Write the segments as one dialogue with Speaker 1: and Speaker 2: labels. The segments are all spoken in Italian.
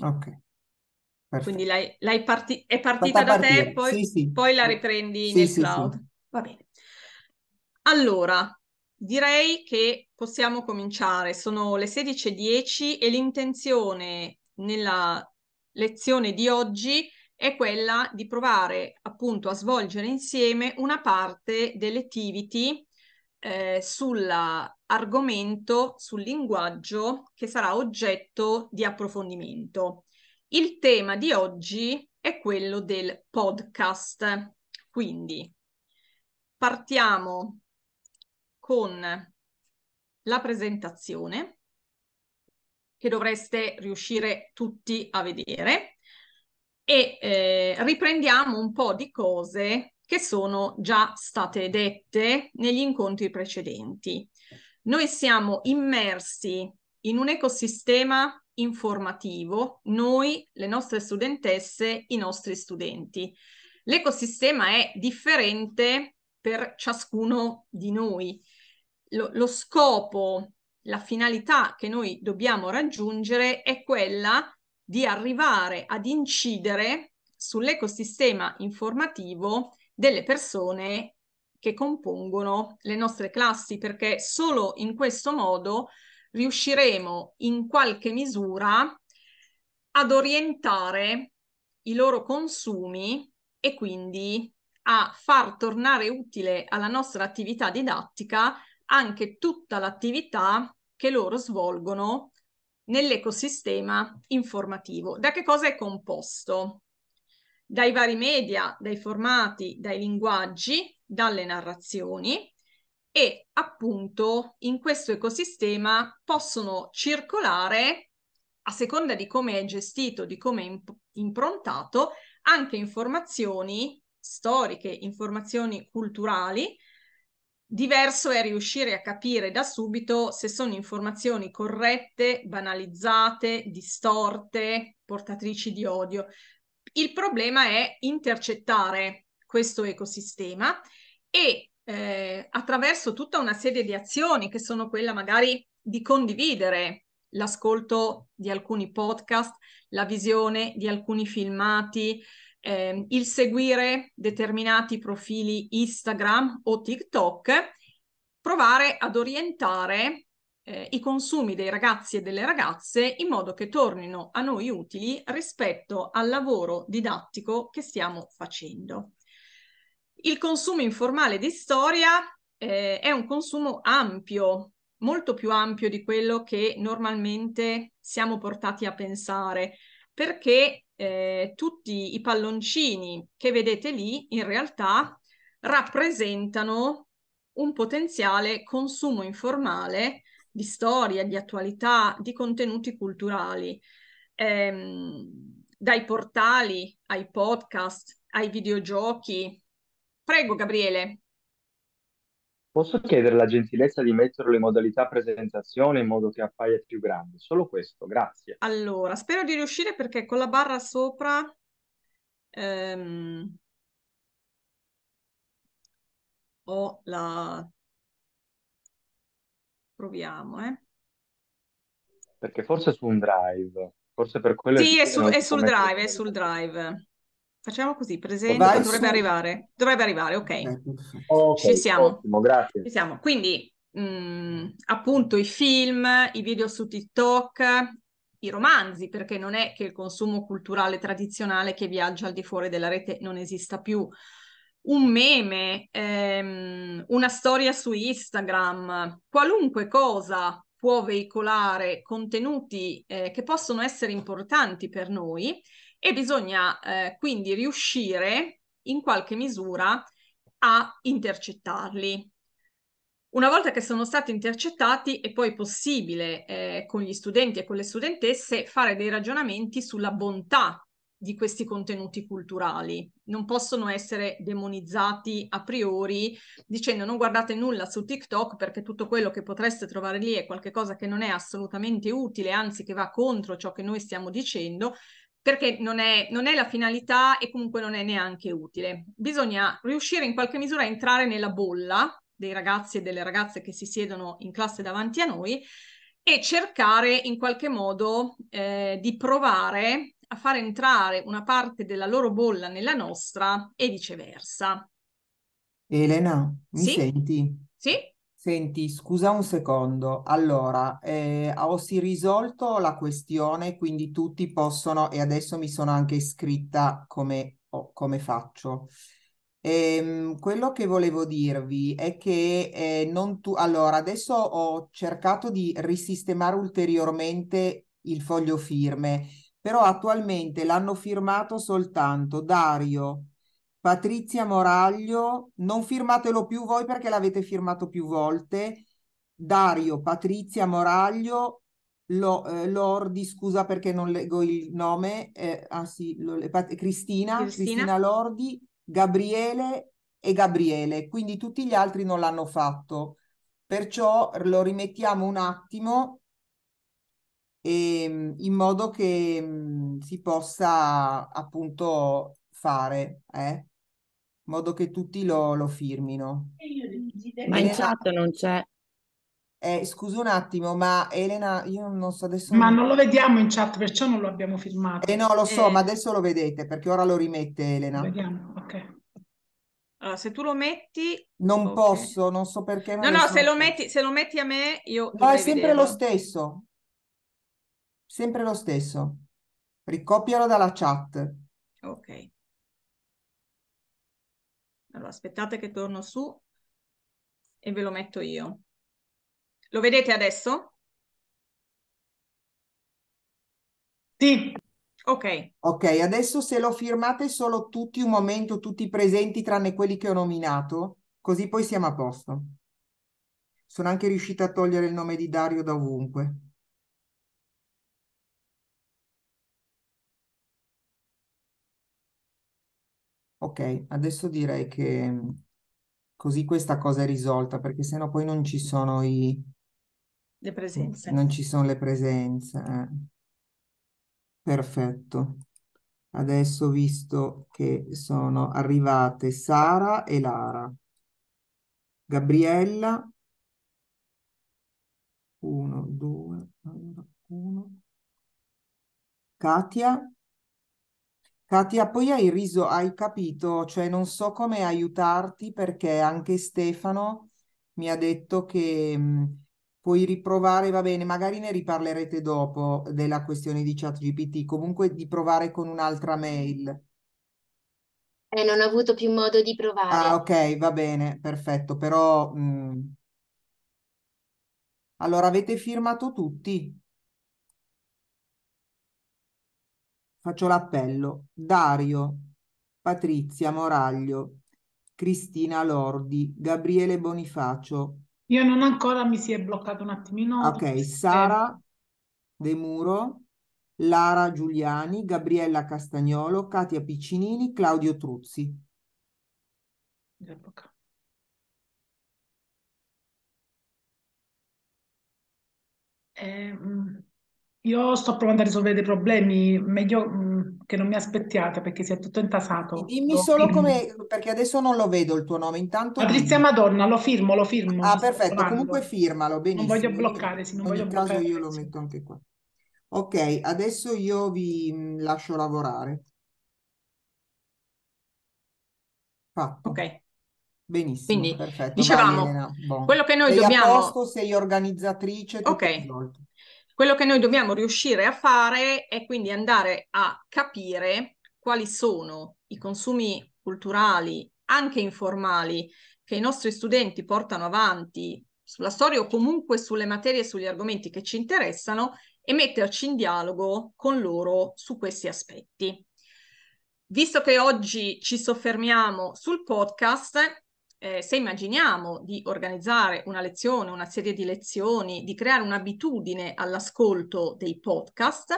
Speaker 1: Ok. Perfetto.
Speaker 2: Quindi l'hai, l'hai parti- è partita da te, poi, sì, sì. poi, la riprendi sì, nel cloud. Va bene. Allora, direi che possiamo cominciare. Sono le 16.10 e l'intenzione nella lezione di oggi è quella di provare appunto a svolgere insieme una parte delle attivity eh, sull'argomento, sul linguaggio che sarà oggetto di approfondimento. Il tema di oggi è quello del podcast. Quindi partiamo con la presentazione che dovreste riuscire tutti a vedere e eh, riprendiamo un po' di cose che sono già state dette negli incontri precedenti. Noi siamo immersi in un ecosistema informativo, noi, le nostre studentesse, i nostri studenti. L'ecosistema è differente per ciascuno di noi. Lo, lo, scopo, la finalità che noi dobbiamo raggiungere è quella di arrivare ad incidere sull'ecosistema informativo delle persone che compongono le nostre classi, perché solo in questo modo riusciremo in qualche misura ad orientare i loro consumi e quindi a far tornare utile alla nostra attività didattica anche tutta l'attività che loro svolgono nell'ecosistema informativo. Da che cosa è composto? dai vari media, dai formati, dai linguaggi, dalle narrazioni e appunto in questo ecosistema possono circolare a seconda di come è gestito, di come è imp- improntato, anche informazioni storiche, informazioni culturali. Diverso è riuscire a capire da subito se sono informazioni corrette, banalizzate, distorte, portatrici di odio. Il problema è intercettare questo ecosistema e eh, attraverso tutta una serie di azioni che sono quella magari di condividere l'ascolto di alcuni podcast, la visione di alcuni filmati, eh, il seguire determinati profili Instagram o TikTok, provare ad orientare eh, i consumi dei ragazzi e delle ragazze in modo che tornino a noi utili rispetto al lavoro didattico che stiamo facendo. Il consumo informale di storia eh, è un consumo ampio, molto più ampio di quello che normalmente siamo portati a pensare, perché eh, tutti i palloncini che vedete lì in realtà rappresentano un potenziale consumo informale di storia, di attualità, di contenuti culturali, ehm, dai portali ai podcast, ai videogiochi. Prego, Gabriele.
Speaker 3: Posso chiedere la gentilezza di metterlo in modalità presentazione in modo che appaia più grande? Solo questo, grazie.
Speaker 2: Allora, spero di riuscire perché con la barra sopra ehm, ho la Proviamo, eh.
Speaker 3: Perché forse è su un drive, forse per quello... Sì, è, su, è sul drive,
Speaker 2: è sul drive. Facciamo così, presente, Vai dovrebbe su. arrivare. Dovrebbe arrivare, ok.
Speaker 3: okay Ci siamo.
Speaker 2: Ottimo, grazie. Ci siamo. Quindi, mh, mm, appunto, i film, i video su TikTok, i romanzi, perché non è che il consumo culturale tradizionale che viaggia al di fuori della rete non esista più un meme, ehm, una storia su Instagram, qualunque cosa può veicolare contenuti eh, che possono essere importanti per noi e bisogna eh, quindi riuscire in qualche misura a intercettarli. Una volta che sono stati intercettati è poi possibile eh, con gli studenti e con le studentesse fare dei ragionamenti sulla bontà di questi contenuti culturali. Non possono essere demonizzati a priori dicendo non guardate nulla su TikTok perché tutto quello che potreste trovare lì è qualcosa che non è assolutamente utile, anzi che va contro ciò che noi stiamo dicendo, perché non è, non è la finalità e comunque non è neanche utile. Bisogna riuscire in qualche misura a entrare nella bolla dei ragazzi e delle ragazze che si siedono in classe davanti a noi e cercare in qualche modo eh, di provare a far entrare una parte della loro bolla nella nostra e viceversa.
Speaker 1: Elena, mi sì? senti? Sì? Senti, scusa un secondo. Allora, eh, ho si risolto la questione, quindi tutti possono, e adesso mi sono anche iscritta come, oh, come faccio. Ehm, quello che volevo dirvi è che eh, non tu, allora, adesso ho cercato di risistemare ulteriormente il foglio firme però attualmente l'hanno firmato soltanto Dario, Patrizia Moraglio, non firmatelo più voi perché l'avete firmato più volte, Dario, Patrizia Moraglio, lo, eh, Lordi, scusa perché non leggo il nome, eh, ah sì, lo, Pat- Cristina, Cristina, Cristina Lordi, Gabriele e Gabriele, quindi tutti gli altri non l'hanno fatto. Perciò lo rimettiamo un attimo e, ehm, in modo che mh, mhmm, si possa appunto fare, eh? in modo che tutti lo, lo firmino.
Speaker 3: Ma in chat
Speaker 1: non c'è. Eh, scusa un attimo, ma Elena, io non so adesso. Ma non lo vediamo
Speaker 2: in chat, perciò non lo abbiamo firmato. Eh no, lo so, eh. ma
Speaker 1: adesso lo vedete perché ora lo rimette Elena. Vediamo,
Speaker 2: ok. Allora, ah, se tu lo metti.
Speaker 1: Non okay. posso, non so perché. No, no, se, lo
Speaker 2: metti, se lo metti a me, io. No, è sempre vederlo. lo
Speaker 1: stesso. Sempre lo stesso. Ricopialo dalla chat.
Speaker 2: Ok. Allora, aspettate che torno su e ve lo metto io. Lo vedete adesso? Sì. Ok.
Speaker 1: Ok, adesso se lo firmate solo tutti un momento, tutti presenti tranne quelli che ho nominato, così poi siamo a posto. Sono anche riuscita a togliere il nome di Dario da ovunque. Ok, adesso direi che mm, così questa cosa è risolta, perché sennò poi non ci sono i,
Speaker 2: le presenze. non ci
Speaker 1: sono le presenze. Eh. Perfetto. Adesso, visto che sono arrivate Sara e Lara, Gabriella, Uno, due, uno. Katia, Katia, poi hai riso, hai capito, cioè non so come aiutarti perché anche Stefano mi ha detto che mh, mm, puoi riprovare, va bene, magari ne riparlerete dopo della questione di ChatGPT, comunque di provare con un'altra mail. E
Speaker 2: eh, non ho avuto più modo di Ah,
Speaker 1: provare. ok, va bene, perfetto, però mh, mm. allora avete firmato tutti? faccio l'appello, Dario, Patrizia Moraglio, Cristina Lordi, Gabriele Bonifacio.
Speaker 3: Io non ancora mi si è bloccato un attimino. Ok, eh.
Speaker 1: Sara De Muro, Lara Giuliani, Gabriella Castagnolo, Katia Piccinini, Claudio Truzzi.
Speaker 3: Bloccato. Eh, mm, io sto provando a risolvere dei problemi, meglio mh, mm, che non mi aspettiate perché si è tutto
Speaker 1: intasato. Dimmi Lo solo firmo. come, perché adesso non lo vedo il tuo nome, intanto... Patrizia Madonna, lo firmo, lo firmo. Ah, perfetto, provando. comunque firmalo, benissimo. Non voglio bloccare, sì, non voglio caso bloccare. io lo metto anche qua. Ok, adesso io vi mm, lascio lavorare. Fatto. Ok. Benissimo, Quindi, perfetto. dicevamo, Elena. Boh. quello che noi Sei a dobbiamo... posto,
Speaker 2: sei organizzatrice, tutto Ok. risolto. Quello che noi dobbiamo riuscire a fare è quindi andare a capire quali sono i consumi culturali, anche informali, che i nostri studenti portano avanti sulla storia o comunque sulle materie e sugli argomenti che ci interessano e metterci in dialogo con loro su questi aspetti. Visto che oggi ci soffermiamo sul podcast, eh, se immaginiamo di organizzare una lezione, una serie di lezioni, di creare un'abitudine all'ascolto dei podcast,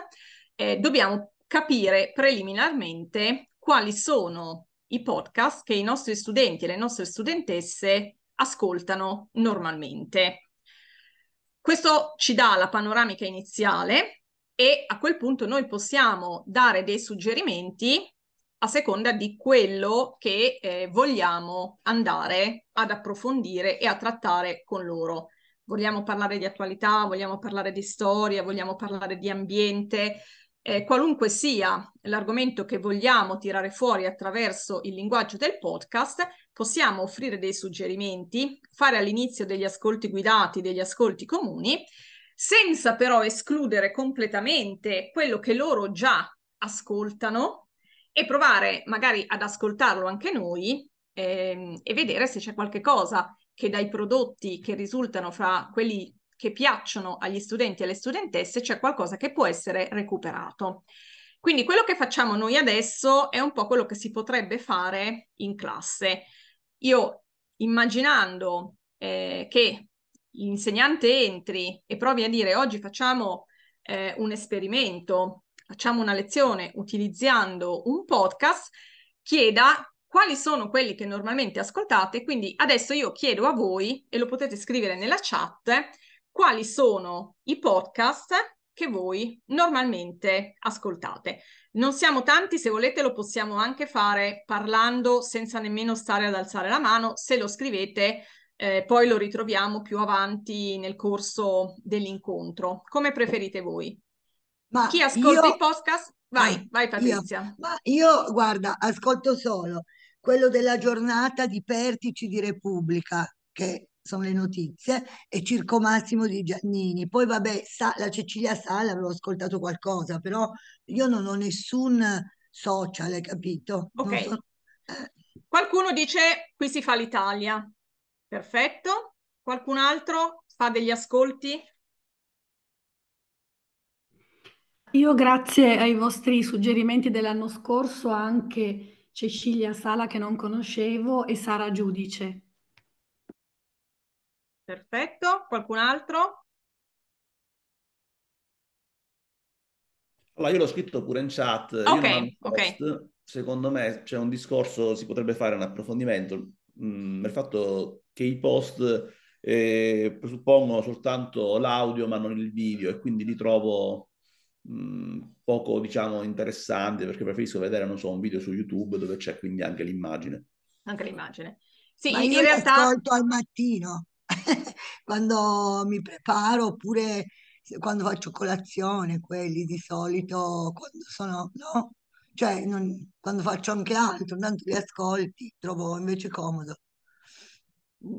Speaker 2: eh, dobbiamo capire preliminarmente quali sono i podcast che i nostri studenti e le nostre studentesse ascoltano normalmente. Questo ci dà la panoramica iniziale e a quel punto noi possiamo dare dei suggerimenti a seconda di quello che eh, vogliamo andare ad approfondire e a trattare con loro. Vogliamo parlare di attualità, vogliamo parlare di storia, vogliamo parlare di ambiente, eh, qualunque sia l'argomento che vogliamo tirare fuori attraverso il linguaggio del podcast, possiamo offrire dei suggerimenti, fare all'inizio degli ascolti guidati, degli ascolti comuni, senza però escludere completamente quello che loro già ascoltano e provare magari ad ascoltarlo anche noi ehm, e vedere se c'è qualche cosa che dai prodotti che risultano fra quelli che piacciono agli studenti e alle studentesse c'è qualcosa che può essere recuperato. Quindi quello che facciamo noi adesso è un po' quello che si potrebbe fare in classe. Io immaginando eh, che l'insegnante entri e provi a dire oggi facciamo eh, un esperimento facciamo una lezione utilizzando un podcast, chieda quali sono quelli che normalmente ascoltate. Quindi adesso io chiedo a voi, e lo potete scrivere nella chat, quali sono i podcast che voi normalmente ascoltate. Non siamo tanti, se volete lo possiamo anche fare parlando senza nemmeno stare ad alzare la mano. Se lo scrivete, eh, poi lo ritroviamo più avanti nel corso dell'incontro, come preferite voi.
Speaker 1: Ma Chi ascolta io... i
Speaker 2: podcast? Vai, eh, vai Patrizia. Io, ma io, guarda,
Speaker 1: ascolto solo quello della giornata di Pertici di Repubblica, che sono le notizie, e Circo Massimo di Giannini. Poi vabbè, sa, la Cecilia Sala, avevo ascoltato qualcosa, però io non ho nessun social, hai capito?
Speaker 2: Ok. So... Eh. Qualcuno dice qui si fa l'Italia. Perfetto. Qualcun altro fa degli ascolti Io grazie ai vostri suggerimenti dell'anno scorso anche Cecilia Sala che non conoscevo e Sara Giudice. Perfetto, qualcun altro? Allora io l'ho scritto pure in chat, okay, post, okay. secondo me c'è un discorso, si potrebbe fare un approfondimento mh, mm, per il fatto che i post eh, presuppongono soltanto l'audio ma non il video e quindi li trovo
Speaker 1: Mm, poco diciamo interessanti perché preferisco vedere, non so, un video su YouTube
Speaker 2: dove c'è quindi anche l'immagine. Anche l'immagine. Sì, Ma in realtà... ascolto al mattino
Speaker 1: quando mi preparo oppure quando faccio colazione, quelli di solito quando sono, no? Cioè, non, quando faccio anche altro, tanto li ascolti, trovo invece comodo.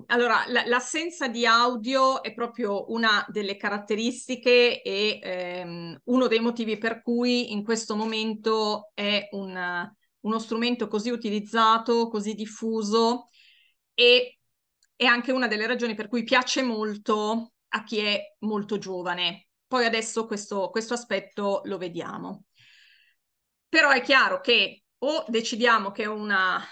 Speaker 2: Allora, l'assenza di audio è proprio una delle caratteristiche e ehm, uno dei motivi per cui in questo momento è un, uno strumento così utilizzato, così diffuso e è anche una delle ragioni per cui piace molto a chi è molto giovane. Poi adesso questo, questo aspetto lo vediamo. Però è chiaro che o decidiamo che, una,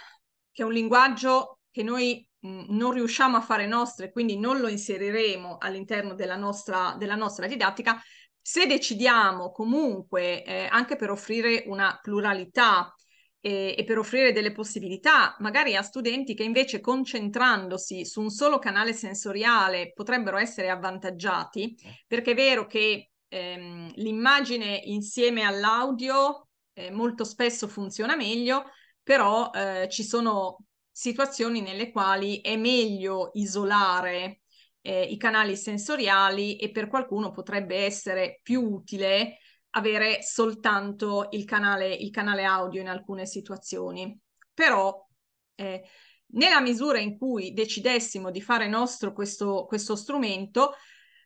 Speaker 2: che è un linguaggio che noi Mhmm, non riusciamo a fare nostre, quindi non lo inseriremo all'interno della nostra, della nostra didattica, se decidiamo comunque eh, anche per offrire una pluralità e, e, per offrire delle possibilità magari a studenti che invece concentrandosi su un solo canale sensoriale potrebbero essere avvantaggiati, eh. perché è vero che ehm, l'immagine insieme all'audio eh, molto spesso funziona meglio, però eh, ci sono situazioni nelle quali è meglio isolare eh, i canali sensoriali e per qualcuno potrebbe essere più utile avere soltanto il canale, il canale audio in alcune situazioni. Però eh, nella misura in cui decidessimo di fare nostro questo, questo strumento,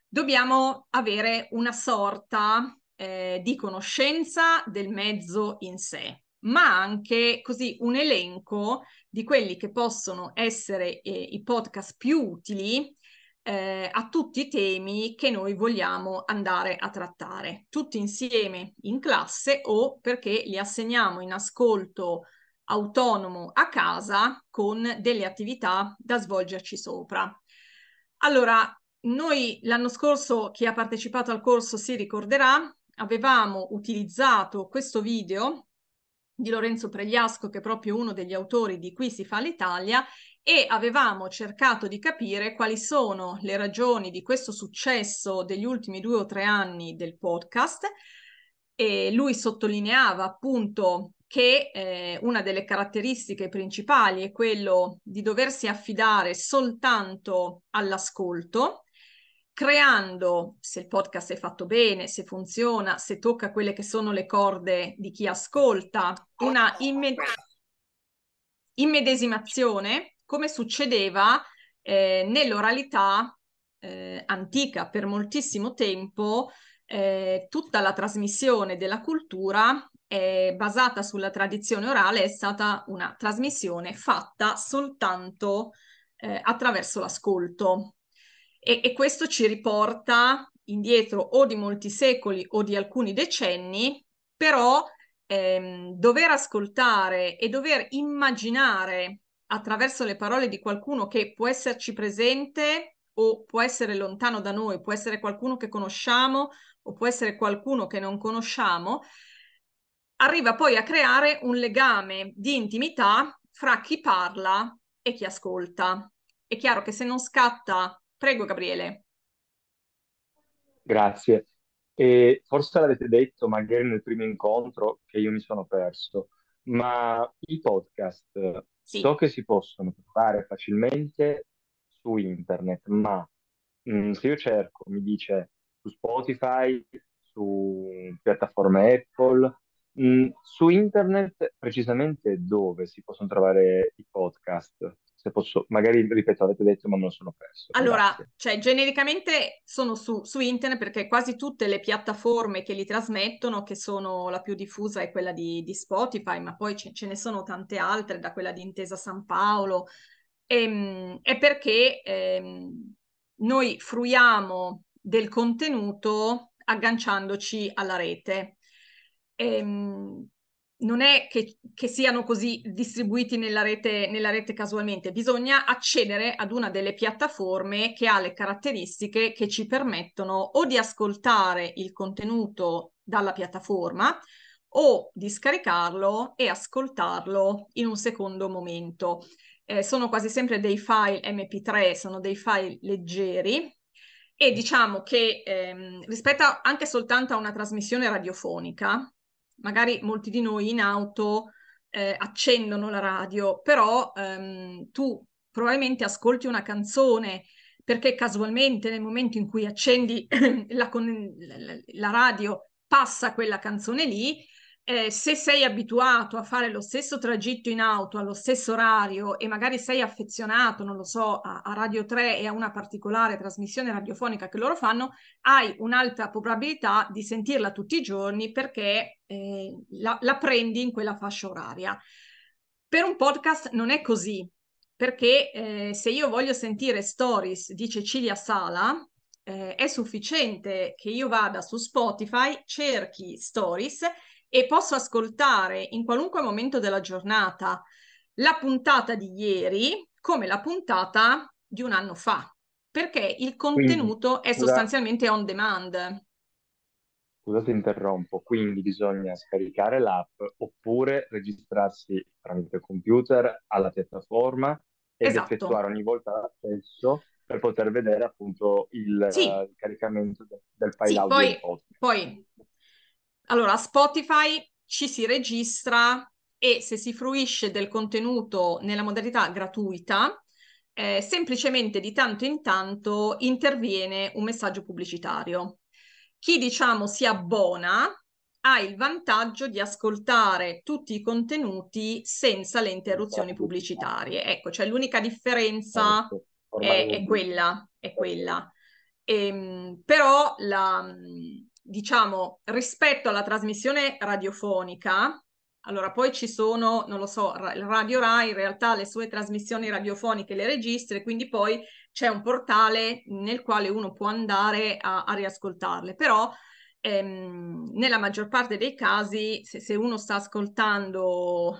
Speaker 2: dobbiamo avere una sorta eh, di conoscenza del mezzo in sé ma anche così un elenco di quelli che possono essere eh, i podcast più utili eh, a tutti i temi che noi vogliamo andare a trattare, tutti insieme in classe o perché li assegniamo in ascolto autonomo a casa con delle attività da svolgerci sopra. Allora, noi l'anno scorso, chi ha partecipato al corso si ricorderà, avevamo utilizzato questo video di Lorenzo Pregliasco, che è proprio uno degli autori di cui si fa l'Italia, e avevamo cercato di capire quali sono le ragioni di questo successo degli ultimi due o tre anni del podcast. E lui sottolineava appunto che eh, una delle caratteristiche principali è quello di doversi affidare soltanto all'ascolto creando, se il podcast è fatto bene, se funziona, se tocca quelle che sono le corde di chi ascolta, una immed- immedesimazione come succedeva eh, nell'oralità eh, antica per moltissimo tempo. Eh, tutta la trasmissione della cultura basata sulla tradizione orale è stata una trasmissione fatta soltanto eh, attraverso l'ascolto e, e questo ci riporta indietro o di molti secoli o di alcuni decenni, però ehm, dover ascoltare e dover immaginare attraverso le parole di qualcuno che può esserci presente o può essere lontano da noi, può essere qualcuno che conosciamo o può essere qualcuno che non conosciamo, arriva poi a creare un legame di intimità fra chi parla e chi ascolta. È chiaro che se non scatta Prego, Gabriele.
Speaker 3: Grazie. E forse l'avete detto magari nel primo incontro che io mi sono perso, ma i podcast Sì. so che si possono trovare facilmente su internet, ma mm, se io cerco, mi dice su Spotify, su piattaforme Apple, mm, su internet precisamente dove si possono trovare i podcast? se posso, magari ripeto, avete detto, ma non sono perso.
Speaker 2: Allora, Grazie. cioè, genericamente sono su, su, internet perché quasi tutte le piattaforme che li trasmettono, che sono la più diffusa è quella di, di Spotify, ma poi ce, ce, ne sono tante altre, da quella di Intesa San Paolo, e, ehm, è perché eh, noi fruiamo del contenuto agganciandoci alla rete. E, ehm, non è che, che siano così distribuiti nella rete, nella rete casualmente, bisogna accedere ad una delle piattaforme che ha le caratteristiche che ci permettono o di ascoltare il contenuto dalla piattaforma o di scaricarlo e ascoltarlo in un secondo momento. Eh, sono quasi sempre dei file MP3, sono dei file leggeri e diciamo che ehm, rispetto anche soltanto a una trasmissione radiofonica, magari molti di noi in auto eh, accendono la radio, però ehm, tu probabilmente ascolti una canzone perché casualmente nel momento in cui accendi la, la, la radio passa quella canzone lì eh, se sei abituato a fare lo stesso tragitto in auto allo stesso orario e magari sei affezionato, non lo so, a, a Radio 3 e a una particolare trasmissione radiofonica che loro fanno, hai un'alta probabilità di sentirla tutti i giorni perché eh, la, la prendi in quella fascia oraria. Per un podcast non è così, perché eh, se io voglio sentire stories di Cecilia Sala, eh, è sufficiente che io vada su Spotify, cerchi stories e posso ascoltare in qualunque momento della giornata la puntata di ieri come la puntata di un anno fa, perché il contenuto Quindi, è sostanzialmente on demand.
Speaker 1: Scusate,
Speaker 3: interrompo. Quindi bisogna scaricare l'app oppure registrarsi tramite computer alla piattaforma ed esatto. effettuare ogni volta l'accesso per poter vedere appunto il, sì. uh, il caricamento del, del file sì, audio. Poi,
Speaker 2: poi allora, Spotify ci si registra e se si fruisce del contenuto nella modalità gratuita, eh, semplicemente di tanto in tanto interviene un messaggio pubblicitario. Chi diciamo si abbona ha il vantaggio di ascoltare tutti i contenuti senza le interruzioni pubblicitarie. Ecco, cioè l'unica differenza certo, è, è quella, è quella. Ehm, però la, diciamo, rispetto alla trasmissione radiofonica, allora poi ci sono, non lo so, Radio Rai, in realtà le sue trasmissioni radiofoniche le registra, quindi poi c'è un portale nel quale uno può andare a, a riascoltarle, però ehm, nella maggior parte dei casi, se, se uno sta ascoltando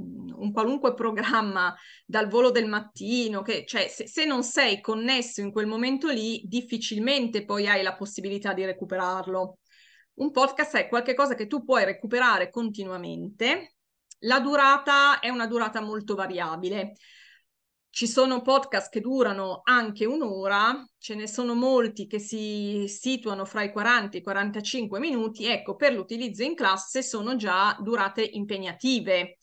Speaker 2: un qualunque programma dal volo del mattino, che, cioè se, se, non sei connesso in quel momento lì, difficilmente poi hai la possibilità di recuperarlo. Un podcast è qualcosa che tu puoi recuperare continuamente. La durata è una durata molto variabile. Ci sono podcast che durano anche un'ora, ce ne sono molti che si situano fra i 40 e i 45 minuti. Ecco, per l'utilizzo in classe sono già durate impegnative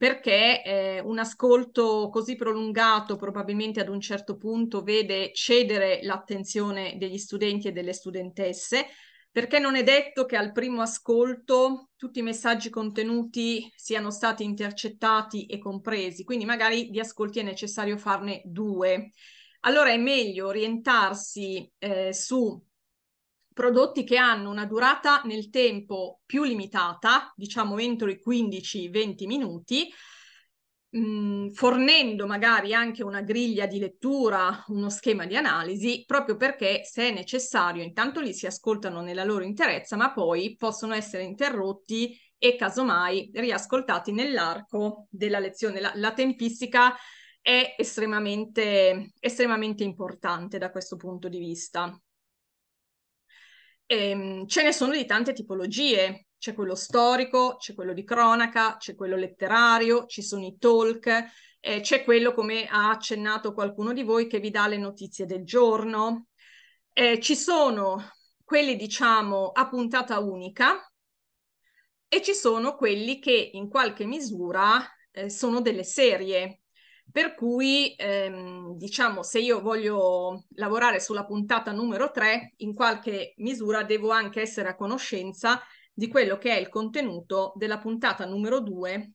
Speaker 2: perché eh, un ascolto così prolungato probabilmente ad un certo punto vede cedere l'attenzione degli studenti e delle studentesse, perché non è detto che al primo ascolto tutti i messaggi contenuti siano stati intercettati e compresi, quindi magari di ascolti è necessario farne due. Allora è meglio orientarsi eh, su prodotti che hanno una durata nel tempo più limitata, diciamo entro i 15-20 minuti, mh, mm, fornendo magari anche una griglia di lettura, uno schema di analisi, proprio perché se è necessario, intanto li si ascoltano nella loro interezza, ma poi possono essere interrotti e casomai riascoltati nell'arco della lezione. La, la tempistica è estremamente, estremamente importante da questo punto di vista. Ehm, ce ne sono di tante tipologie, c'è quello storico, c'è quello di cronaca, c'è quello letterario, ci sono i talk, eh, c'è quello, come ha accennato qualcuno di voi, che vi dà le notizie del giorno. Eh, ci sono quelli, diciamo, a puntata unica e ci sono quelli che in qualche misura eh, sono delle serie. Per cui, ehm, diciamo, se io voglio lavorare sulla puntata numero 3, in qualche misura devo anche essere a conoscenza di quello che è il contenuto della puntata numero 2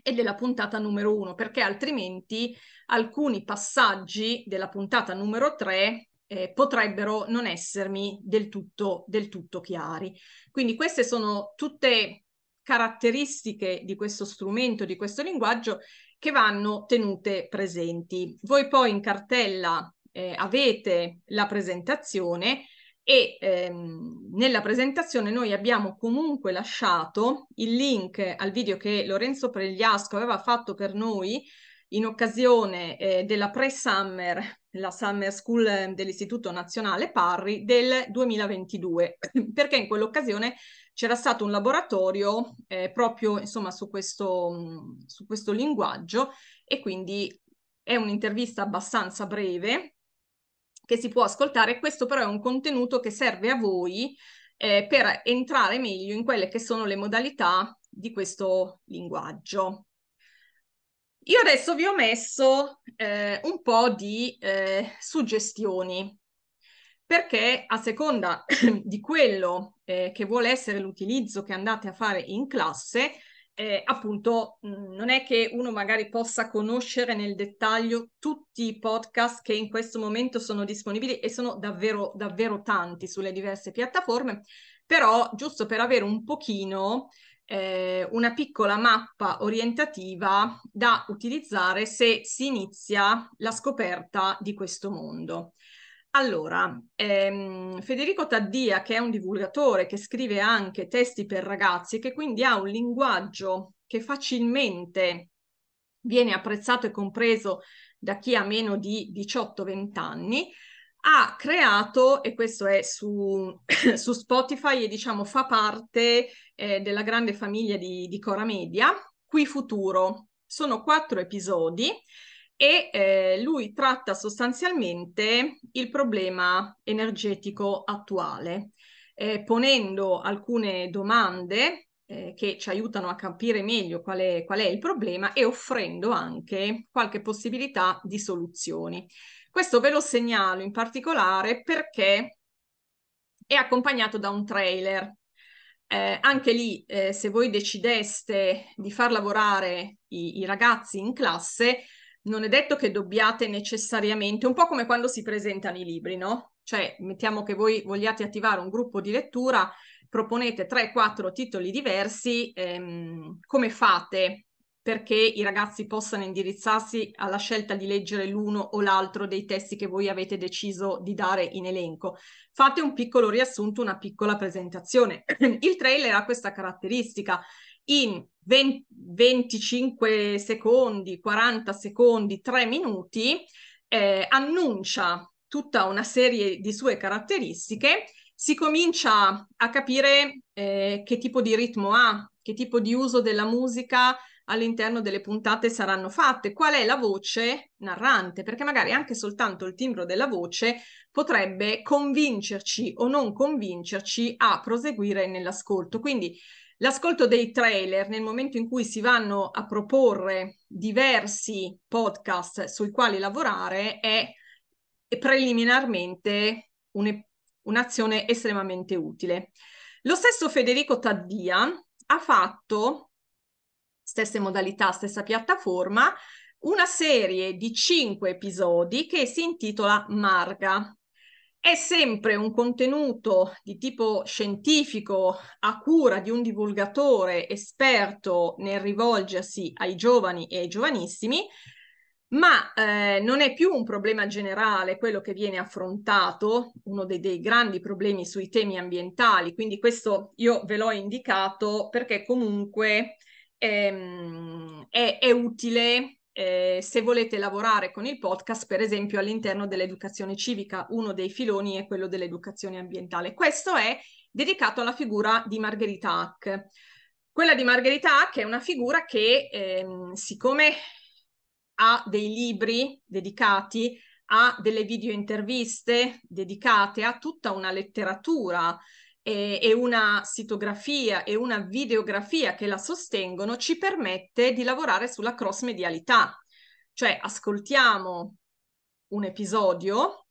Speaker 2: e della puntata numero 1, perché altrimenti alcuni passaggi della puntata numero 3 eh, potrebbero non essermi del tutto, del tutto chiari. Quindi queste sono tutte caratteristiche di questo strumento, di questo linguaggio che vanno tenute presenti. Voi poi in cartella eh, avete la presentazione e ehm, nella presentazione noi abbiamo comunque lasciato il link al video che Lorenzo Pregliasco aveva fatto per noi in occasione eh, della pre-summer, la Summer School dell'Istituto Nazionale Parri del 2022, perché in quell'occasione c'era stato un laboratorio eh, proprio insomma, su, questo, su questo linguaggio e quindi è un'intervista abbastanza breve che si può ascoltare, questo però è un contenuto che serve a voi eh, per entrare meglio in quelle che sono le modalità di questo linguaggio. Io adesso vi ho messo eh, un po' di eh, suggestioni perché a seconda di quello eh, che vuole essere l'utilizzo che andate a fare in classe, eh, appunto mm, non è che uno magari possa conoscere nel dettaglio tutti i podcast che in questo momento sono disponibili e sono davvero, davvero tanti sulle diverse piattaforme, però giusto per avere un pochino eh, una piccola mappa orientativa da utilizzare se si inizia la scoperta di questo mondo. Allora, ehm, Federico Taddia, che è un divulgatore che scrive anche testi per ragazzi, e che quindi ha un linguaggio che facilmente viene apprezzato e compreso da chi ha meno di 18-20 anni, ha creato, e questo è su, su Spotify e diciamo fa parte eh, della grande famiglia di, di Cora Media, Qui Futuro. Sono quattro episodi e eh, lui tratta sostanzialmente il problema energetico attuale, eh, ponendo alcune domande eh, che ci aiutano a capire meglio qual è, qual è il problema e offrendo anche qualche possibilità di soluzioni. Questo ve lo segnalo in particolare perché è accompagnato da un trailer eh, anche lì, eh, se voi decideste di far lavorare i, i, ragazzi in classe, non è detto che dobbiate necessariamente, un po' come quando si presentano i libri, no? Cioè, mettiamo che voi vogliate attivare un gruppo di lettura, proponete 3-4 titoli diversi, ehm, come fate perché i ragazzi possano indirizzarsi alla scelta di leggere l'uno o l'altro dei testi che voi avete deciso di dare in elenco? Fate un piccolo riassunto, una piccola presentazione. Il trailer ha questa caratteristica. In 20, 25 secondi, 40 secondi, 3 minuti, eh, annuncia tutta una serie di sue caratteristiche, si comincia a capire eh, che tipo di ritmo ha, che tipo di uso della musica all'interno delle puntate saranno fatte, qual è la voce narrante, perché magari anche soltanto il timbro della voce potrebbe convincerci o non convincerci a proseguire nell'ascolto. Quindi L'ascolto dei trailer nel momento in cui si vanno a proporre diversi podcast sui quali lavorare è preliminarmente un'e- un'azione estremamente utile. Lo stesso Federico Taddia ha fatto, stesse modalità, stessa piattaforma, una serie di cinque episodi che si intitola Marga. È sempre un contenuto di tipo scientifico a cura di un divulgatore esperto nel rivolgersi ai giovani e ai giovanissimi, ma eh, non è più un problema generale quello che viene affrontato, uno dei, dei, grandi problemi sui temi ambientali, quindi questo io ve l'ho indicato perché comunque ehm, è, è, utile eh, se volete lavorare con il podcast, per esempio all'interno dell'educazione civica, uno dei filoni è quello dell'educazione ambientale. Questo è dedicato alla figura di Margherita Hack. Quella di Margherita Hack è una figura che, ehm, siccome ha dei libri dedicati, ha delle video interviste dedicate, ha tutta una letteratura e, una sitografia e una videografia che la sostengono ci permette di lavorare sulla cross medialità, cioè ascoltiamo un episodio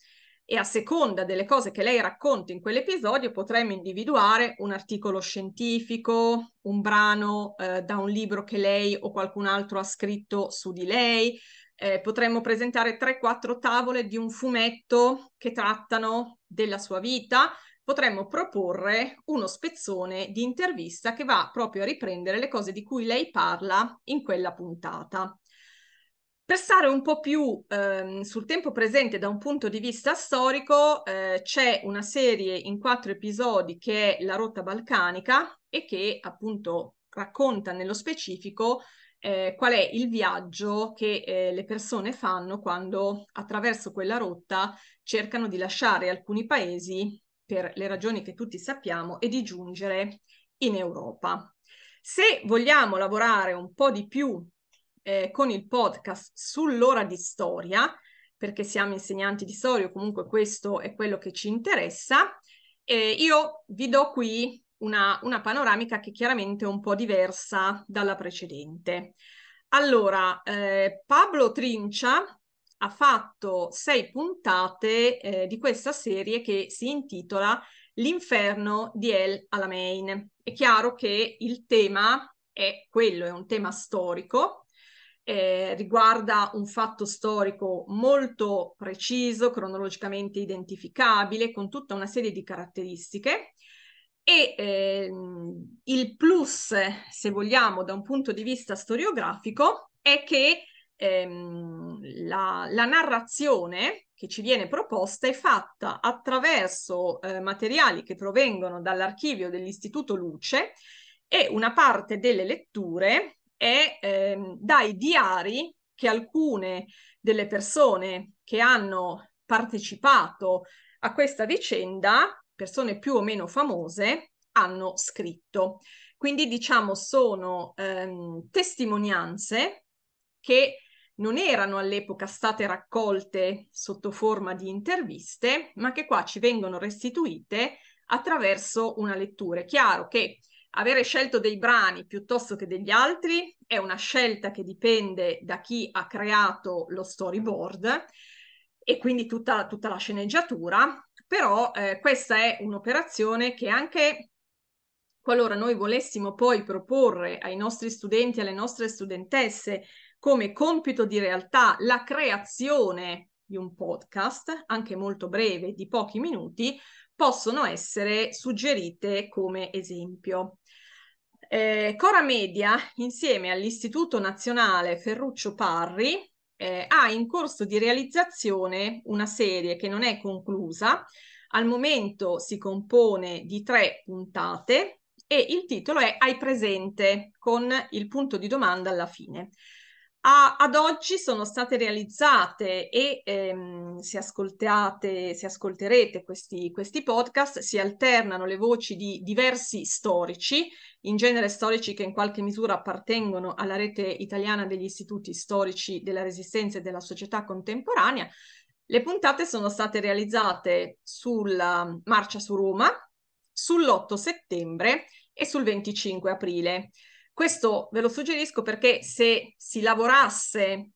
Speaker 2: e a seconda delle cose che lei racconta in quell'episodio potremmo individuare un articolo scientifico, un brano eh, da un libro che lei o qualcun altro ha scritto su di lei, eh, potremmo presentare 3-4 tavole di un fumetto che trattano della sua vita, potremmo proporre uno spezzone di intervista che va proprio a riprendere le cose di cui lei parla in quella puntata. Per stare un po' più ehm, sul tempo presente da un punto di vista storico, eh, c'è una serie in quattro episodi che è La rotta balcanica e che appunto racconta nello specifico eh, qual è il viaggio che eh, le persone fanno quando attraverso quella rotta cercano di lasciare alcuni paesi per le ragioni che tutti sappiamo, e di giungere in Europa. Se vogliamo lavorare un po' di più eh, con il podcast sull'ora di storia, perché siamo insegnanti di storia, comunque questo è quello che ci interessa, eh, io vi do qui una, una, panoramica che chiaramente è un po' diversa dalla precedente. Allora, eh, Pablo Trincia ha fatto sei puntate eh, di questa serie che si intitola L'inferno di El Alamein. È chiaro che il tema è quello, è un tema storico, eh, riguarda un fatto storico molto preciso, cronologicamente identificabile, con tutta una serie di caratteristiche. E eh, il plus, se vogliamo, da un punto di vista storiografico, è che ehm, la, la, narrazione che ci viene proposta è fatta attraverso eh, materiali che provengono dall'archivio dell'Istituto Luce e una parte delle letture è ehm, dai diari che alcune delle persone che hanno partecipato a questa vicenda, persone più o meno famose, hanno scritto. Quindi diciamo sono ehm, testimonianze che non erano all'epoca state raccolte sotto forma di interviste, ma che qua ci vengono restituite attraverso una lettura. È chiaro che avere scelto dei brani piuttosto che degli altri è una scelta che dipende da chi ha creato lo storyboard e quindi tutta, tutta la sceneggiatura, però eh, questa è un'operazione che anche qualora noi volessimo poi proporre ai nostri studenti e alle nostre studentesse come compito di realtà la creazione di un podcast, anche molto breve, di pochi minuti, possono essere suggerite come esempio. Eh, Cora Media, insieme all'Istituto Nazionale Ferruccio Parri, eh, ha in corso di realizzazione una serie che non è conclusa. Al momento si compone di tre puntate e il titolo è Hai presente con il punto di domanda alla fine. A, ad oggi sono state realizzate e ehm, se, ascoltate, se ascolterete questi, questi, podcast si alternano le voci di diversi storici, in genere storici che in qualche misura appartengono alla rete italiana degli istituti storici della resistenza e della società contemporanea. Le puntate sono state realizzate sulla marcia su Roma, sull'8 settembre e sul 25 aprile. Questo ve lo suggerisco perché se si lavorasse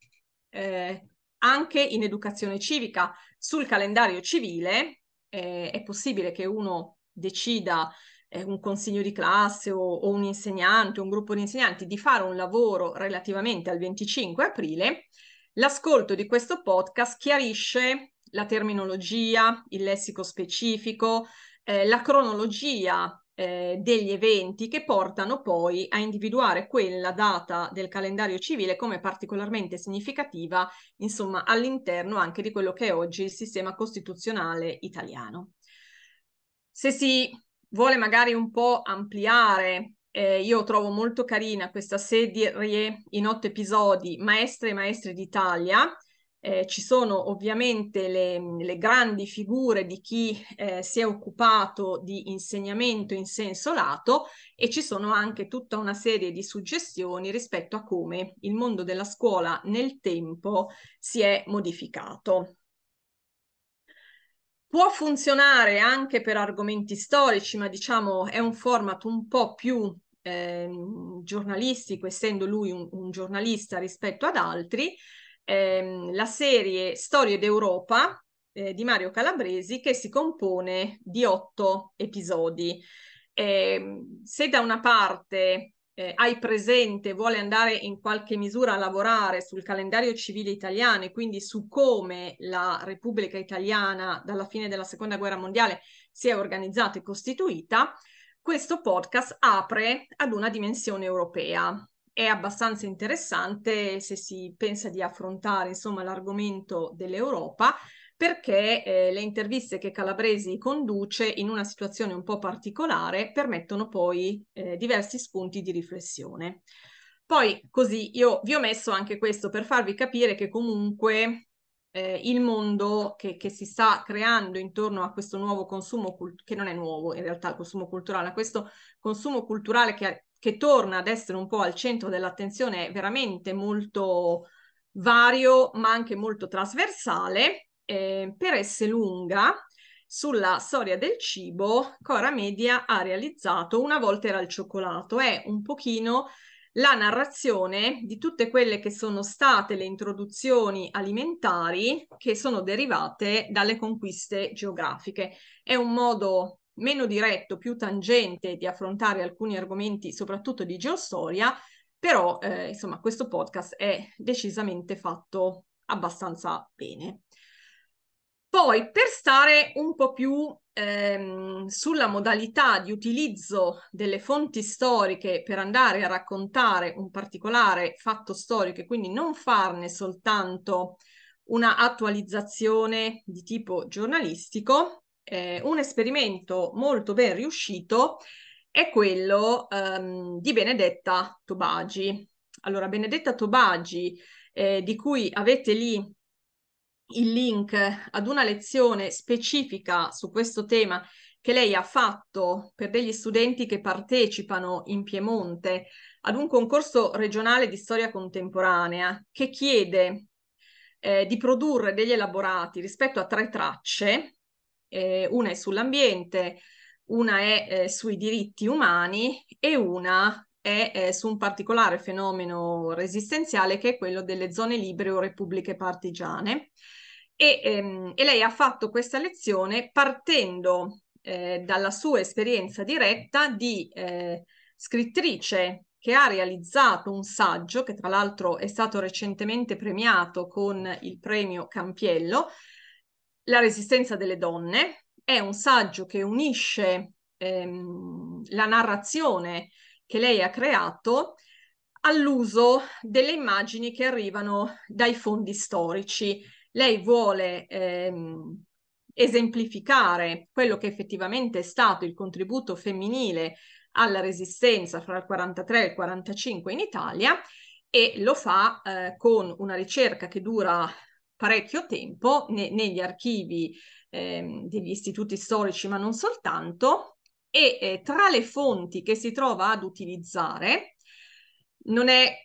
Speaker 2: eh, anche in educazione civica sul calendario civile, eh, è possibile che uno decida eh, un consiglio di classe o, o, un insegnante, un gruppo di insegnanti di fare un lavoro relativamente al 25 aprile, l'ascolto di questo podcast chiarisce la terminologia, il lessico specifico, eh, la cronologia eh, degli eventi che portano poi a individuare quella data del calendario civile come particolarmente significativa, insomma, all'interno anche di quello che è oggi il sistema costituzionale italiano. Se si vuole magari un po' ampliare eh, io trovo molto carina questa serie in otto episodi, Maestre e Maestri d'Italia, eh, ci sono ovviamente le, le, grandi figure di chi eh, si è occupato di insegnamento in senso lato e ci sono anche tutta una serie di suggestioni rispetto a come il mondo della scuola nel tempo si è modificato. Può funzionare anche per argomenti storici, ma diciamo è un format un po' più eh, giornalistico, essendo lui un, un giornalista rispetto ad altri, ehm, la serie Storie d'Europa eh, di Mario Calabresi che si compone di otto episodi. Eh, se da una parte eh, hai presente, vuole andare in qualche misura a lavorare sul calendario civile italiano e quindi su come la Repubblica Italiana dalla fine della Seconda Guerra Mondiale si è organizzata e costituita, questo podcast apre ad una dimensione europea è abbastanza interessante se si pensa di affrontare insomma, l'argomento dell'Europa perché eh, le interviste che Calabresi conduce in una situazione un po' particolare permettono poi eh, diversi spunti di riflessione. Poi così io vi ho messo anche questo per farvi capire che comunque eh, il mondo che, che, si sta creando intorno a questo nuovo consumo, che non è nuovo in realtà il consumo culturale, a questo consumo culturale che che torna ad essere un po' al centro dell'attenzione veramente molto vario ma anche molto trasversale. Eh, per essere lunga, sulla storia del cibo, Cora Media ha realizzato Una volta era il cioccolato. È un pochino la narrazione di tutte quelle che sono state le introduzioni alimentari che sono derivate dalle conquiste geografiche. È un modo meno diretto, più tangente di affrontare alcuni argomenti, soprattutto di geostoria, però eh, insomma questo podcast è decisamente fatto abbastanza bene. Poi per stare un po' più ehm, sulla modalità di utilizzo delle fonti storiche per andare a raccontare un particolare fatto storico e quindi non farne soltanto una attualizzazione di tipo giornalistico, eh, un esperimento molto ben riuscito è quello ehm, di Benedetta Tobagi. Allora, Benedetta Tobagi, eh, di cui avete lì il link ad una lezione specifica su questo tema che lei ha fatto per degli studenti che partecipano in Piemonte ad un concorso regionale di storia contemporanea che chiede eh, di produrre degli elaborati rispetto a tre tracce eh, una è sull'ambiente, una è eh, sui diritti umani e una è eh, su un particolare fenomeno resistenziale che è quello delle zone libere o repubbliche partigiane. E, ehm, e lei ha fatto questa lezione partendo eh, dalla sua esperienza diretta di eh, scrittrice che ha realizzato un saggio che tra l'altro è stato recentemente premiato con il premio Campiello la resistenza delle donne è un saggio che unisce ehm, la narrazione che lei ha creato all'uso delle immagini che arrivano dai fondi storici. Lei vuole ehm, esemplificare quello che effettivamente è stato il contributo femminile alla resistenza fra il 43 e il 45 in Italia e lo fa eh, con una ricerca che dura parecchio tempo ne- negli archivi eh, degli istituti storici, ma non soltanto, e eh, tra le fonti che si trova ad utilizzare, non è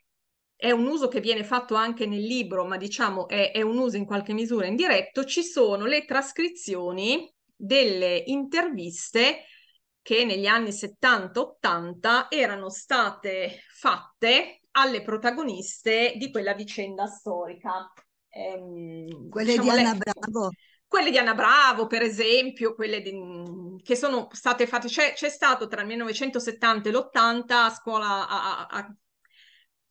Speaker 2: è un uso che viene fatto anche nel libro, ma diciamo è, è, un uso in qualche misura indiretto, ci sono le trascrizioni delle interviste che negli anni 70-80 erano state fatte alle protagoniste di quella vicenda storica ehm, quelle diciamo, di Anna le, Bravo. Quelle di Anna Bravo, per esempio, quelle di, che sono state fatte, c'è, c'è, stato tra il 1970 e l'80 a scuola a, a,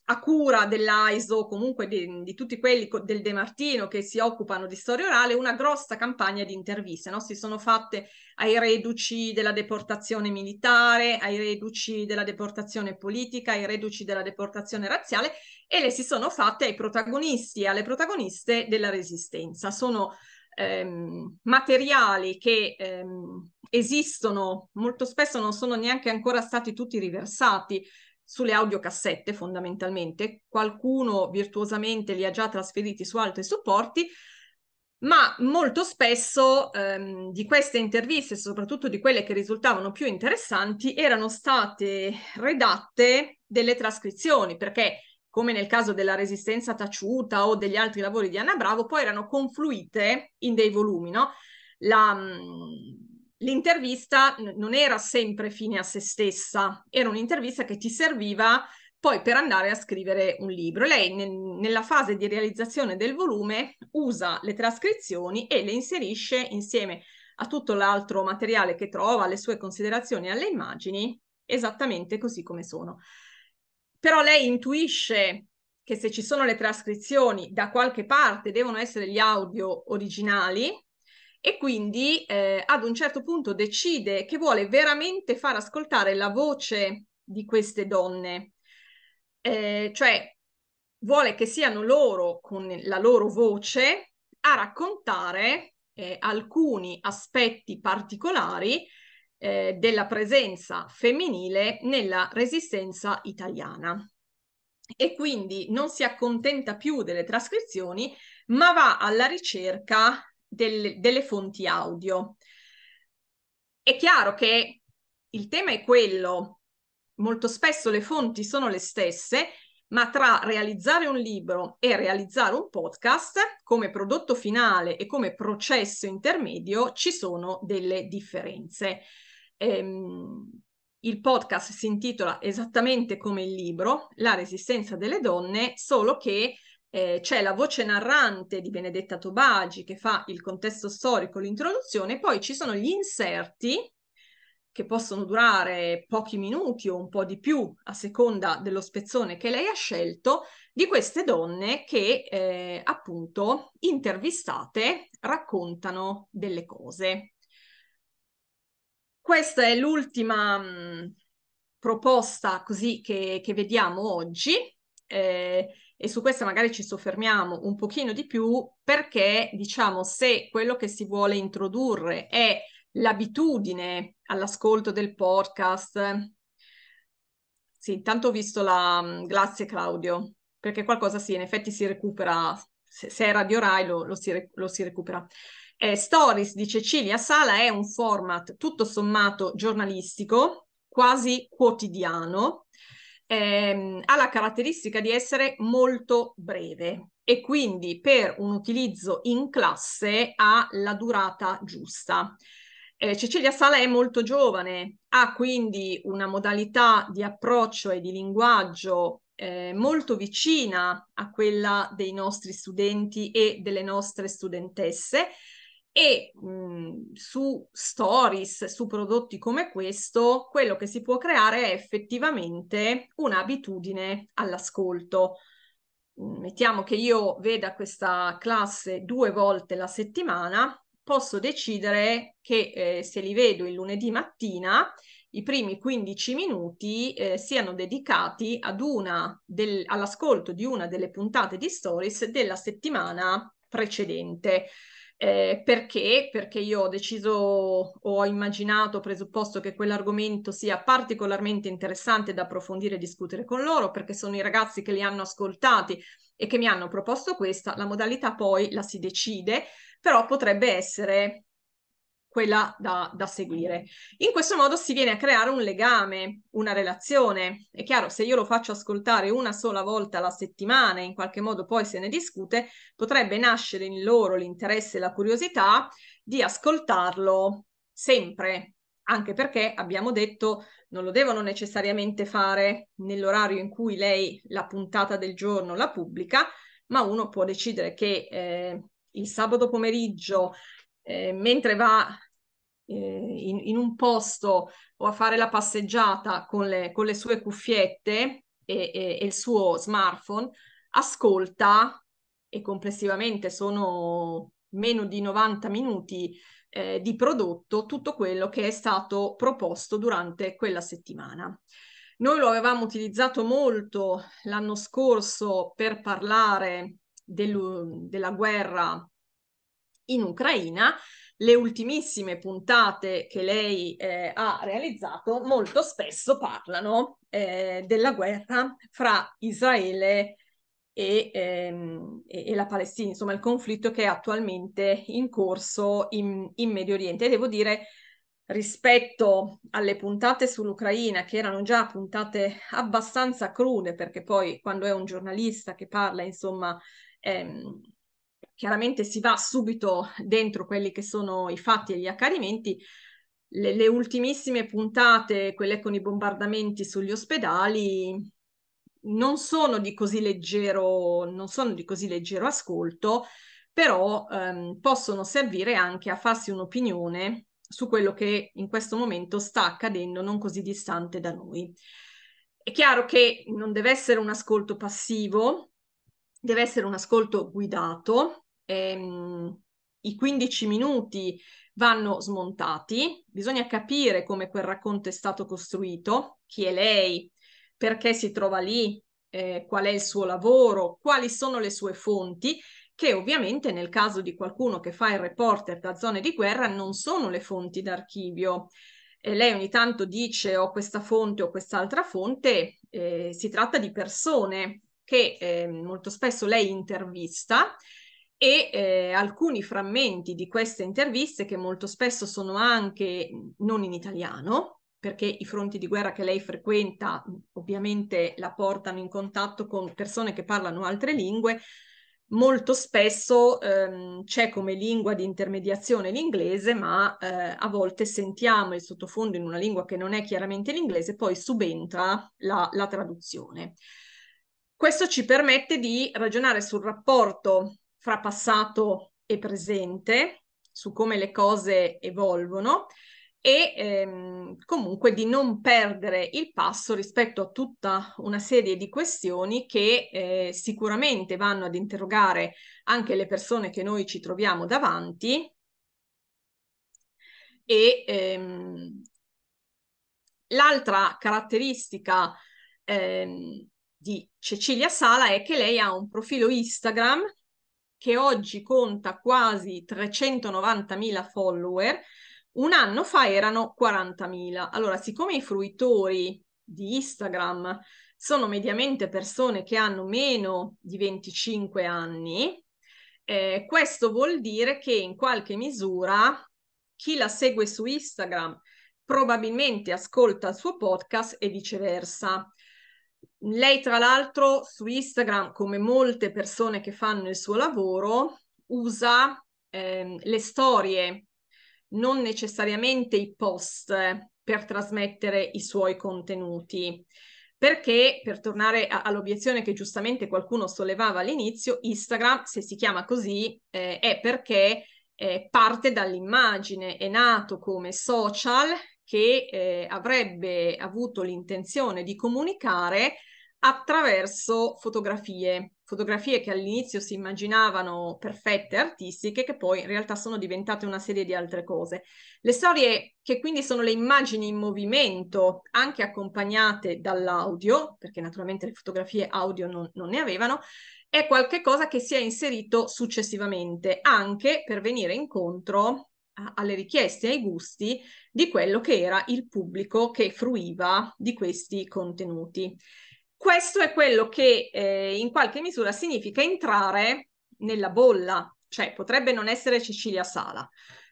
Speaker 2: a cura dell'AISO, comunque di, di, tutti quelli del De Martino che si occupano di storia orale, una grossa campagna di interviste. No? Si sono fatte ai reduci della deportazione militare, ai reduci della deportazione politica, ai reduci della deportazione razziale e le si sono fatte ai protagonisti e alle protagoniste della resistenza. Sono ehm, materiali che ehm, esistono, molto spesso non sono neanche ancora stati tutti riversati sulle audiocassette fondamentalmente, qualcuno virtuosamente li ha già trasferiti su altri supporti, ma molto spesso ehm, di queste interviste, soprattutto di quelle che risultavano più interessanti, erano state redatte delle trascrizioni, perché come nel caso della Resistenza taciuta o degli altri lavori di Anna Bravo, poi erano confluite in dei volumi, no? La, l'intervista non era sempre fine a se stessa, era un'intervista che ti serviva poi per andare a scrivere un libro. Lei ne, nella fase di realizzazione del volume usa le trascrizioni e le inserisce insieme a tutto l'altro materiale che trova, alle sue considerazioni e alle immagini, esattamente così come sono però lei intuisce che se ci sono le trascrizioni da qualche parte devono essere gli audio originali e quindi eh, ad un certo punto decide che vuole veramente far ascoltare la voce di queste donne, eh, cioè vuole che siano loro con la loro voce a raccontare eh, alcuni aspetti particolari eh, della presenza femminile nella resistenza italiana. E quindi non si accontenta più delle trascrizioni, ma va alla ricerca del, delle fonti audio. È chiaro che il tema è quello, molto spesso le fonti sono le stesse, ma tra realizzare un libro e realizzare un podcast come prodotto finale e come processo intermedio ci sono delle differenze. Ehm, il podcast si intitola esattamente come il libro, La resistenza delle donne, solo che eh, c'è la voce narrante di Benedetta Tobagi che fa il contesto storico, l'introduzione, poi ci sono gli inserti che possono durare pochi minuti o un po' di più a seconda dello spezzone che lei ha scelto, di queste donne che eh, appunto intervistate raccontano delle cose. Questa è l'ultima mhmm, proposta così che, che vediamo oggi eh, e su questa magari ci soffermiamo un pochino di più perché diciamo se quello che si vuole introdurre è l'abitudine all'ascolto del podcast. Sì, intanto ho visto la... Mhmm, Grazie Claudio, perché qualcosa sì, in effetti si recupera, se, se è Radio Rai lo, lo, si, lo si recupera. Eh, Stories di Cecilia Sala è un format tutto sommato giornalistico, quasi quotidiano, ehm, ha la caratteristica di essere molto breve e quindi per un utilizzo in classe ha la durata giusta. Eh, cioè, Cecilia Sala è molto giovane, ha quindi una modalità di approccio e di linguaggio eh, molto vicina a quella dei nostri studenti e delle nostre studentesse, e mh, mhmm, su stories, su prodotti come questo, quello che si può creare è effettivamente un'abitudine all'ascolto. Mhmm, mettiamo che io veda questa classe due volte la settimana, posso decidere che eh, se li vedo il lunedì mattina, i primi 15 minuti eh, siano dedicati del, all'ascolto di una delle puntate di stories della settimana precedente. Eh, perché? Perché io ho deciso, ho immaginato, presupposto che quell'argomento sia particolarmente interessante da approfondire e discutere con loro, perché sono i ragazzi che li hanno ascoltati e che mi hanno proposto questa. La modalità poi la si decide, però potrebbe essere quella da, da, seguire. In questo modo si viene a creare un legame, una relazione. È chiaro, se io lo faccio ascoltare una sola volta alla settimana e in qualche modo poi se ne discute, potrebbe nascere in loro l'interesse e la curiosità di ascoltarlo sempre, anche perché abbiamo detto non lo devono necessariamente fare nell'orario in cui lei la puntata del giorno la pubblica, ma uno può decidere che... Eh, il sabato pomeriggio eh, mentre va eh, in, in, un posto o a fare la passeggiata con le, con le sue cuffiette e, e, e il suo smartphone, ascolta e complessivamente sono meno di 90 minuti eh, di prodotto tutto quello che è stato proposto durante quella settimana. Noi lo avevamo utilizzato molto l'anno scorso per parlare del, della guerra in Ucraina, le ultimissime puntate che lei eh, ha realizzato molto spesso parlano eh, della guerra fra Israele e, ehm, e, e, la Palestina, insomma il conflitto che è attualmente in corso in, in Medio Oriente. E devo dire, rispetto alle puntate sull'Ucraina, che erano già puntate abbastanza crude, perché poi quando è un giornalista che parla, insomma, ehm, chiaramente si va subito dentro quelli che sono i fatti e gli accadimenti. Le, le ultimissime puntate, quelle con i bombardamenti sugli ospedali, non sono di così leggero, non sono di così leggero ascolto, però ehm, possono servire anche a farsi un'opinione su quello che in questo momento sta accadendo non così distante da noi. È chiaro che non deve essere un ascolto passivo, deve essere un ascolto guidato, ehm, i 15 minuti vanno smontati, bisogna capire come quel racconto è stato costruito, chi è lei, perché si trova lì, eh, qual è il suo lavoro, quali sono le sue fonti, che ovviamente nel caso di qualcuno che fa il reporter da zone di guerra non sono le fonti d'archivio. E lei ogni tanto dice ho questa fonte o quest'altra fonte, eh, si tratta di persone che eh, molto spesso lei intervista e eh, alcuni frammenti di queste interviste che molto spesso sono anche non in italiano, perché i fronti di guerra che lei frequenta ovviamente la portano in contatto con persone che parlano altre lingue, molto spesso ehm, c'è come lingua di intermediazione l'inglese, ma eh, a volte sentiamo il sottofondo in una lingua che non è chiaramente l'inglese, poi subentra la, la traduzione. Questo ci permette di ragionare sul rapporto fra passato e presente, su come le cose evolvono e ehm, comunque di non perdere il passo rispetto a tutta una serie di questioni che eh, sicuramente vanno ad interrogare anche le persone che noi ci troviamo davanti e ehm, l'altra caratteristica ehm, di Cecilia Sala è che lei ha un profilo Instagram che oggi conta quasi 390.000 follower, un anno fa erano 40.000. Allora, siccome i fruitori di Instagram sono mediamente persone che hanno meno di 25 anni, eh, questo vuol dire che in qualche misura chi la segue su Instagram probabilmente ascolta il suo podcast e viceversa. Lei, tra l'altro, su Instagram, come molte persone che fanno il suo lavoro, usa eh, le storie, non necessariamente i post eh, per trasmettere i suoi contenuti. Perché, per tornare a- all'obiezione che giustamente qualcuno sollevava all'inizio, Instagram, se si chiama così, eh, è perché eh, parte dall'immagine, è nato come social che eh, avrebbe avuto l'intenzione di comunicare attraverso fotografie, fotografie che all'inizio si immaginavano perfette, artistiche, che poi in realtà sono diventate una serie di altre cose. Le storie che quindi sono le immagini in movimento, anche accompagnate dall'audio, perché naturalmente le fotografie audio non, non ne avevano, è qualcosa che si è inserito successivamente, anche per venire incontro a, alle richieste, ai gusti di quello che era il pubblico che fruiva di questi contenuti questo è quello che eh, in qualche misura significa entrare nella bolla, cioè potrebbe non essere Cecilia Sala,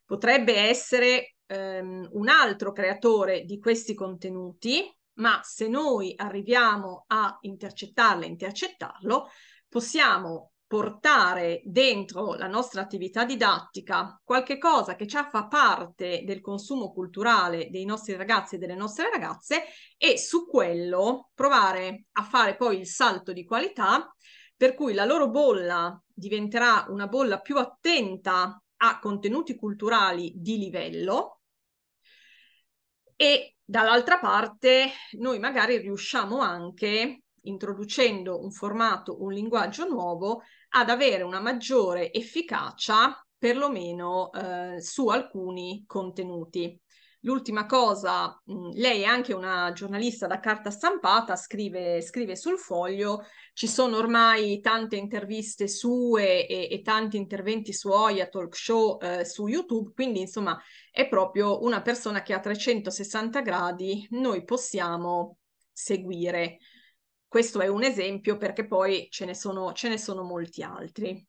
Speaker 2: potrebbe essere ehm, un altro creatore di questi contenuti, ma se noi arriviamo a intercettarla, intercettarlo, possiamo portare dentro la nostra attività didattica qualche cosa che già fa parte del consumo culturale dei nostri ragazzi e delle nostre ragazze e su quello provare a fare poi il salto di qualità per cui la loro bolla diventerà una bolla più attenta a contenuti culturali di livello e dall'altra parte noi magari riusciamo anche introducendo un formato, un linguaggio nuovo, ad avere una maggiore efficacia perlomeno eh, su alcuni contenuti. L'ultima cosa, mm, lei è anche una giornalista da carta stampata, scrive, scrive, sul foglio, ci sono ormai tante interviste sue e, e tanti interventi suoi a talk show eh, su YouTube, quindi insomma è proprio una persona che a 360 gradi noi possiamo seguire. Questo è un esempio perché poi ce ne sono, ce ne sono molti altri.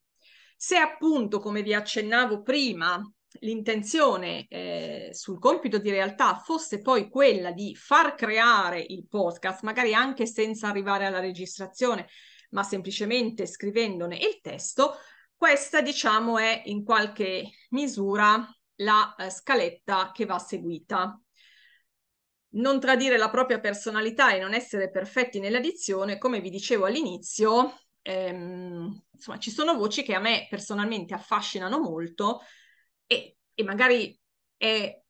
Speaker 2: Se appunto, come vi accennavo prima, l'intenzione eh, sul compito di realtà fosse poi quella di far creare il podcast, magari anche senza arrivare alla registrazione, ma semplicemente scrivendone il testo, questa diciamo è in qualche misura la eh, scaletta che va seguita non tradire la propria personalità e non essere perfetti nella dizione, come vi dicevo all'inizio, ehm, insomma, ci sono voci che a me personalmente affascinano molto e, e magari è,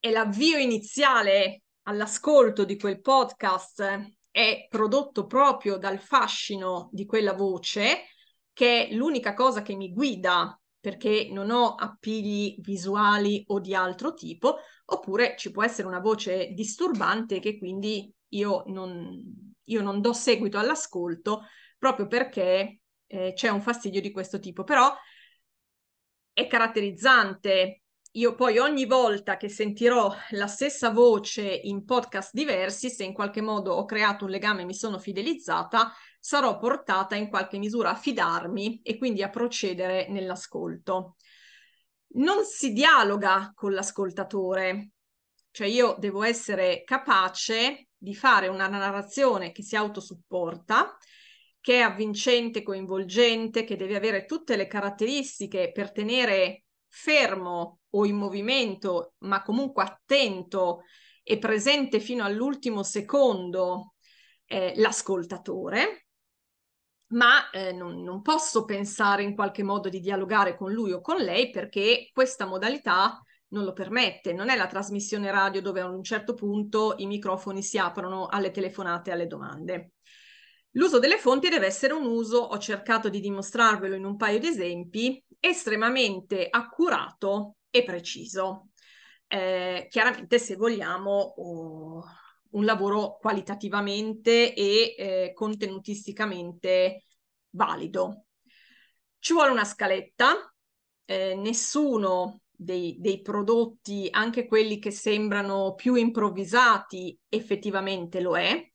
Speaker 2: è, l'avvio iniziale all'ascolto di quel podcast, è prodotto proprio dal fascino di quella voce, che è l'unica cosa che mi guida perché non ho appigli visuali o di altro tipo, oppure ci può essere una voce disturbante che quindi io non, io non do seguito all'ascolto proprio perché eh, c'è un fastidio di questo tipo. Però è caratterizzante. Io poi ogni volta che sentirò la stessa voce in podcast diversi, se in qualche modo ho creato un legame e mi sono fidelizzata, sarò portata in qualche misura a fidarmi e quindi a procedere nell'ascolto. Non si dialoga con l'ascoltatore, cioè io devo essere capace di fare una narrazione che si autosupporta, che è avvincente, coinvolgente, che deve avere tutte le caratteristiche per tenere fermo o in movimento, ma comunque attento e presente fino all'ultimo secondo eh, l'ascoltatore ma eh, non, non, posso pensare in qualche modo di dialogare con lui o con lei perché questa modalità non lo permette, non è la trasmissione radio dove a un certo punto i microfoni si aprono alle telefonate e alle domande. L'uso delle fonti deve essere un uso, ho cercato di dimostrarvelo in un paio di esempi, estremamente accurato e preciso. Eh, chiaramente se vogliamo oh, un lavoro qualitativamente e eh, contenutisticamente valido. Ci vuole una scaletta, eh, nessuno dei, dei, prodotti, anche quelli che sembrano più improvvisati, effettivamente lo è.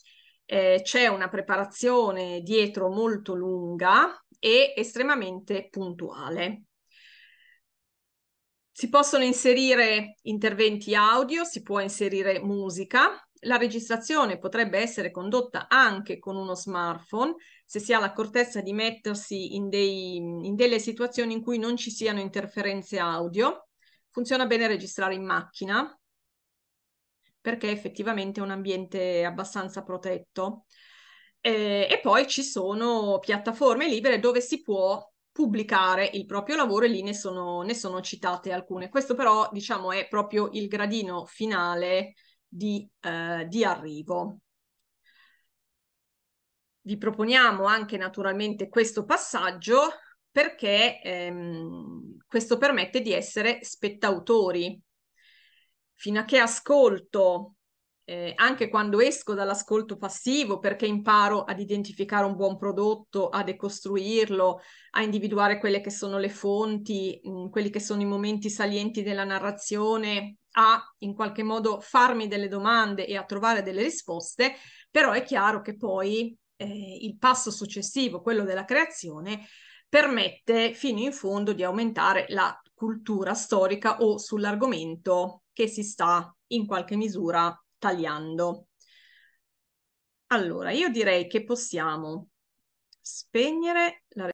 Speaker 2: Eh, c'è una preparazione dietro molto lunga e estremamente puntuale. Si possono inserire interventi audio, si può inserire musica, la registrazione potrebbe essere condotta anche con uno smartphone se si ha l'accortezza di mettersi in, dei, in delle situazioni in cui non ci siano interferenze audio. Funziona bene registrare in macchina perché effettivamente è un ambiente abbastanza protetto. Eh, e poi ci sono piattaforme libere dove si può pubblicare il proprio lavoro e lì ne sono, ne sono citate alcune. Questo però, diciamo, è proprio il gradino finale di, eh, di arrivo. Vi proponiamo anche naturalmente questo passaggio perché ehm, questo permette di essere spettautori. Fino a che ascolto eh, anche quando esco dall'ascolto passivo perché imparo ad identificare un buon prodotto, a decostruirlo, a individuare quelle che sono le fonti, mh, mm, quelli che sono i momenti salienti della narrazione, a in qualche modo farmi delle domande e a trovare delle risposte, però è chiaro che poi eh, il passo successivo, quello della creazione, permette fino in fondo di aumentare la cultura storica o sull'argomento che si sta in qualche misura tagliando. Allora, io direi che possiamo spegnere la